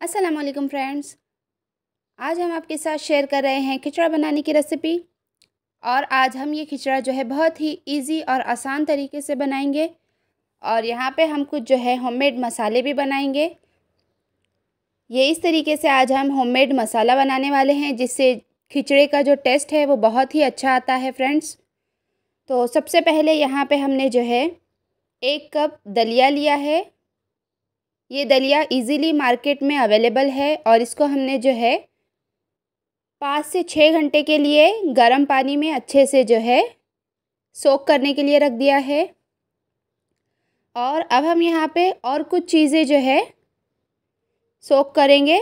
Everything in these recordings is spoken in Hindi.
असलम फ्रेंड्स आज हम आपके साथ शेयर कर रहे हैं खिचड़ा बनाने की रेसिपी और आज हम ये खिचड़ा जो है बहुत ही इजी और आसान तरीके से बनाएंगे और यहाँ पे हम कुछ जो है होममेड मसाले भी बनाएंगे ये इस तरीके से आज हम होममेड मसाला बनाने वाले हैं जिससे खिचड़े का जो टेस्ट है वो बहुत ही अच्छा आता है फ्रेंड्स तो सबसे पहले यहाँ पर हमने जो है एक कप दलिया लिया है ये दलिया इजीली मार्केट में अवेलेबल है और इसको हमने जो है पाँच से छः घंटे के लिए गर्म पानी में अच्छे से जो है सोख करने के लिए रख दिया है और अब हम यहाँ पे और कुछ चीज़ें जो है सोख करेंगे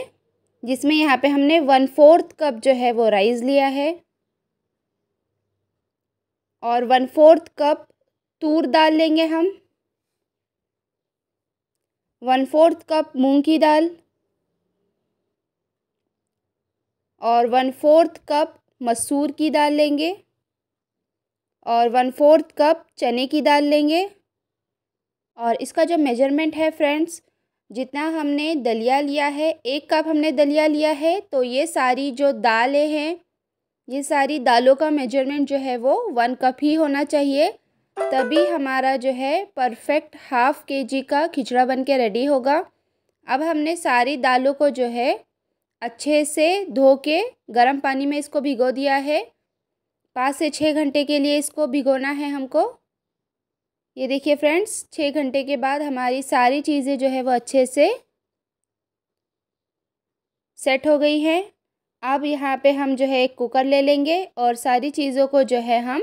जिसमें यहाँ पे हमने वन फोर्थ कप जो है वो राइस लिया है और वन फोर्थ कप तूर दाल लेंगे हम वन फोर्थ कप मूंग की दाल और वन फोर्थ कप मसूर की दाल लेंगे और वन फोर्थ कप चने की दाल लेंगे और इसका जो मेजरमेंट है फ्रेंड्स जितना हमने दलिया लिया है एक कप हमने दलिया लिया है तो ये सारी जो दालें हैं ये सारी दालों का मेजरमेंट जो है वो वन कप ही होना चाहिए तभी हमारा जो है परफेक्ट हाफ़ के जी का खिचड़ा बन के रेडी होगा अब हमने सारी दालों को जो है अच्छे से धो के गर्म पानी में इसको भिगो दिया है पाँच से छः घंटे के लिए इसको भिगोना है हमको ये देखिए फ्रेंड्स छः घंटे के बाद हमारी सारी चीज़ें जो है वो अच्छे से सेट हो गई हैं अब यहाँ पे हम जो है एक कुकर ले लेंगे और सारी चीज़ों को जो है हम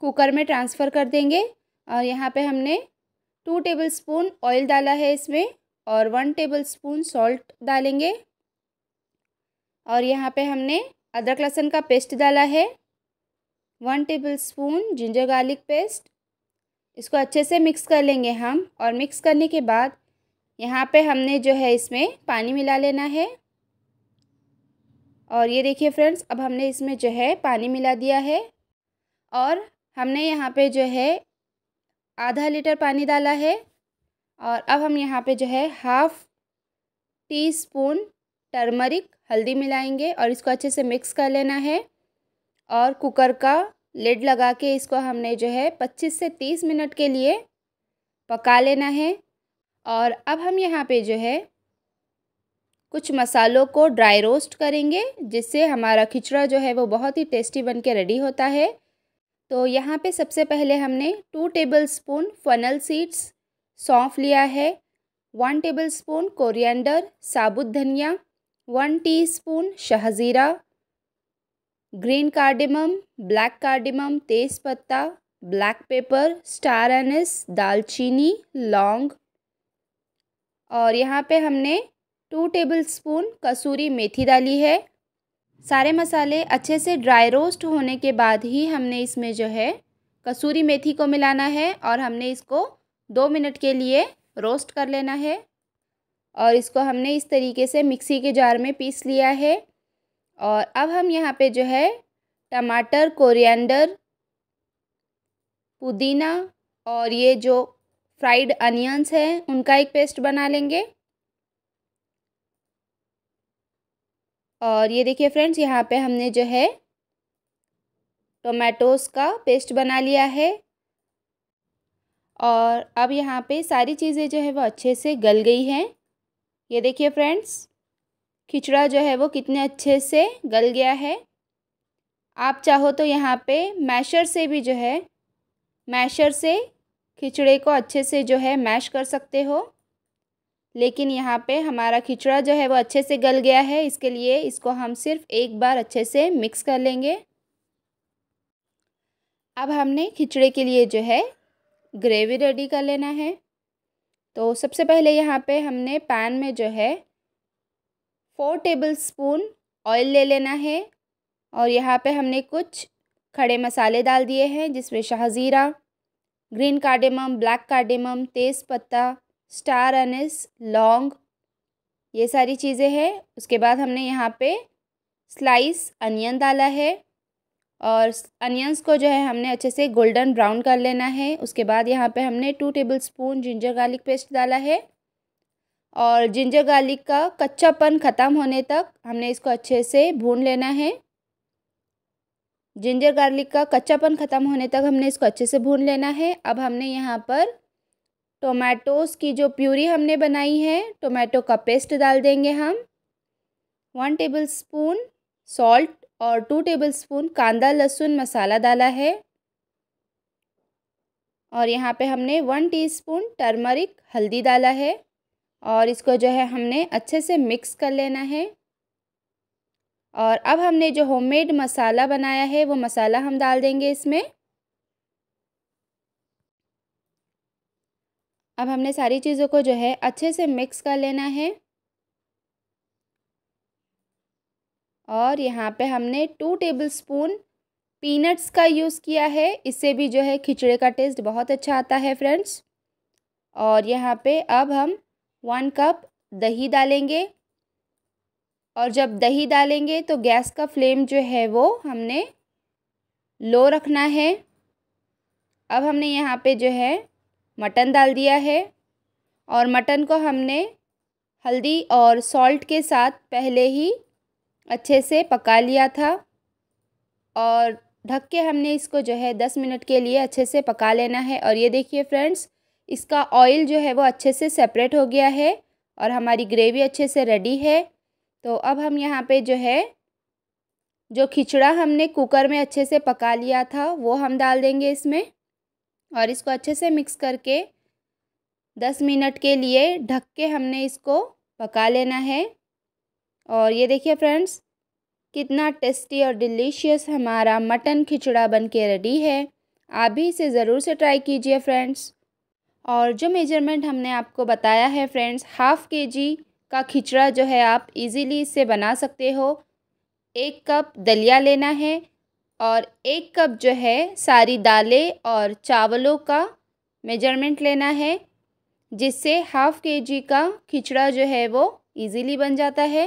कुकर में ट्रांसफ़र कर देंगे और यहाँ पे हमने टू टेबलस्पून ऑयल डाला है इसमें और वन टेबलस्पून सॉल्ट डालेंगे और यहाँ पे हमने अदरक लहसुन का पेस्ट डाला है one tablespoon ginger garlic paste इसको अच्छे से मिक्स कर लेंगे हम और मिक्स करने के बाद यहाँ पे हमने जो है इसमें पानी मिला लेना है और ये देखिए फ्रेंड्स अब हमने इसमें जो है पानी मिला दिया है और हमने यहाँ पे जो है आधा लीटर पानी डाला है और अब हम यहाँ पे जो है हाफ़ टी स्पून टर्मरिक हल्दी मिलाएंगे और इसको अच्छे से मिक्स कर लेना है और कुकर का लिड लगा के इसको हमने जो है पच्चीस से तीस मिनट के लिए पका लेना है और अब हम यहाँ पे जो है कुछ मसालों को ड्राई रोस्ट करेंगे जिससे हमारा खिचड़ा जो है वो बहुत ही टेस्टी बन के रेडी होता है तो यहाँ पे सबसे पहले हमने two tablespoon fennel seeds सौंफ लिया है वन टेबल स्पून कोरिएंडर साबुत धनिया वन टीस्पून शहजीरा ग्रीन कार्डिमम ब्लैक कार्डिमम तेज़पत्ता ब्लैक पेपर स्टार एनिस दालचीनी लौंग और यहाँ पे हमने टू टेबल स्पून कसूरी मेथी डाली है सारे मसाले अच्छे से ड्राई रोस्ट होने के बाद ही हमने इसमें जो है कसूरी मेथी को मिलाना है और हमने इसको दो मिनट के लिए रोस्ट कर लेना है और इसको हमने इस तरीके से मिक्सी के जार में पीस लिया है और अब हम यहाँ पे जो है टमाटर कोरिएंडर पुदीना और ये जो फ्राइड अनियंस हैं उनका एक पेस्ट बना लेंगे और ये देखिए फ्रेंड्स यहाँ पे हमने जो है टोमेटोस का पेस्ट बना लिया है और अब यहाँ पे सारी चीज़ें जो है वो अच्छे से गल गई हैं ये देखिए फ्रेंड्स खिचड़ा जो है वो कितने अच्छे से गल गया है आप चाहो तो यहाँ पे मैशर से भी जो है मैशर से खिचड़े को अच्छे से जो है मैश कर सकते हो लेकिन यहाँ पे हमारा खिचड़ा जो है वो अच्छे से गल गया है इसके लिए इसको हम सिर्फ एक बार अच्छे से मिक्स कर लेंगे अब हमने खिचड़े के लिए जो है ग्रेवी रेडी कर लेना है तो सबसे पहले यहाँ पे हमने पैन में जो है फोर टेबल स्पून ऑयल ले लेना है और यहाँ पे हमने कुछ खड़े मसाले डाल दिए हैं जिसमें शाहज़ीरा ग्रीन कार्डेमम ब्लैक कार्डेमम पत्ता स्टार अनिस लौंग ये सारी चीज़ें हैं उसके बाद हमने यहाँ पे स्लाइस अनियन डाला है और अनियंस को जो है हमने अच्छे से गोल्डन ब्राउन कर लेना है उसके बाद यहाँ पे हमने two tablespoon ginger garlic paste डाला है और जिंजर गार्लिक का कच्चापन ख़त्म होने तक हमने इसको अच्छे से भून लेना है जिंजर गार्लिक का कच्चापन ख़त्म होने तक हमने इसको अच्छे से भून लेना है अब हमने यहाँ पर टोमेटोज़ की जो प्यूरी हमने बनाई है टोमेटो का पेस्ट डाल देंगे हम वन टेबल स्पून सॉल्ट और टू टेबल स्पून कांदा लहसुन मसाला डाला है और यहाँ पे हमने वन टीस्पून टर्मरिक हल्दी डाला है और इसको जो है हमने अच्छे से मिक्स कर लेना है और अब हमने जो होममेड मसाला बनाया है वो मसाला हम डाल देंगे इसमें अब हमने सारी चीज़ों को जो है अच्छे से मिक्स कर लेना है और यहाँ पे हमने टू टेबलस्पून पीनट्स का यूज़ किया है इससे भी जो है खिचड़े का टेस्ट बहुत अच्छा आता है फ्रेंड्स और यहाँ पे अब हम वन कप दही डालेंगे और जब दही डालेंगे तो गैस का फ्लेम जो है वो हमने लो रखना है अब हमने यहाँ पे जो है मटन डाल दिया है और मटन को हमने हल्दी और सॉल्ट के साथ पहले ही अच्छे से पका लिया था और ढक के हमने इसको जो है दस मिनट के लिए अच्छे से पका लेना है और ये देखिए फ्रेंड्स इसका ऑयल जो है वो अच्छे से सेपरेट हो गया है और हमारी ग्रेवी अच्छे से रेडी है तो अब हम यहाँ पे जो है जो खिचड़ा हमने कुकर में अच्छे से पका लिया था वो हम डाल देंगे इसमें और इसको अच्छे से मिक्स करके दस मिनट के लिए ढक के हमने इसको पका लेना है और ये देखिए फ्रेंड्स कितना टेस्टी और डिलीशियस हमारा मटन खिचड़ा बन के रेडी है आप भी इसे ज़रूर से ट्राई कीजिए फ्रेंड्स और जो मेजरमेंट हमने आपको बताया है फ्रेंड्स हाफ़ के जी का खिचड़ा जो है आप इजीली इससे बना सकते हो एक कप दलिया लेना है और एक कप जो है सारी दालें और चावलों का मेजरमेंट लेना है जिससे हाफ़ के जी का खिचड़ा जो है वो इजीली बन जाता है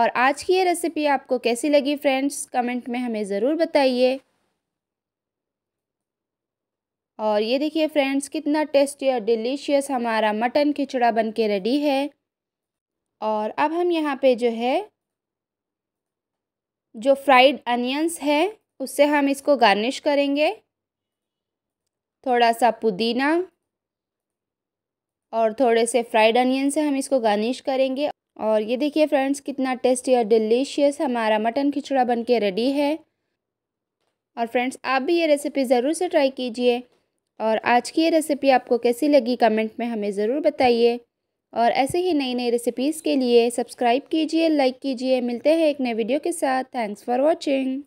और आज की ये रेसिपी आपको कैसी लगी फ्रेंड्स कमेंट में हमें ज़रूर बताइए और ये देखिए फ्रेंड्स कितना टेस्टी और डिलीशियस हमारा मटन खिचड़ा बन के रेडी है और अब हम यहाँ पे जो है जो फ्राइड अनियंस है उससे हम इसको गार्निश करेंगे थोड़ा सा पुदीना और थोड़े से फ्राइड अनियन से हम इसको गार्निश करेंगे और ये देखिए फ्रेंड्स कितना टेस्टी और डिलीशियस हमारा मटन खिचड़ा बन के रेडी है और फ्रेंड्स आप भी ये रेसिपी ज़रूर से ट्राई कीजिए और आज की ये रेसिपी आपको कैसी लगी कमेंट में हमें ज़रूर बताइए और ऐसे ही नई नई रेसिपीज़ के लिए सब्सक्राइब कीजिए लाइक कीजिए मिलते हैं एक नए वीडियो के साथ थैंक्स फॉर वॉचिंग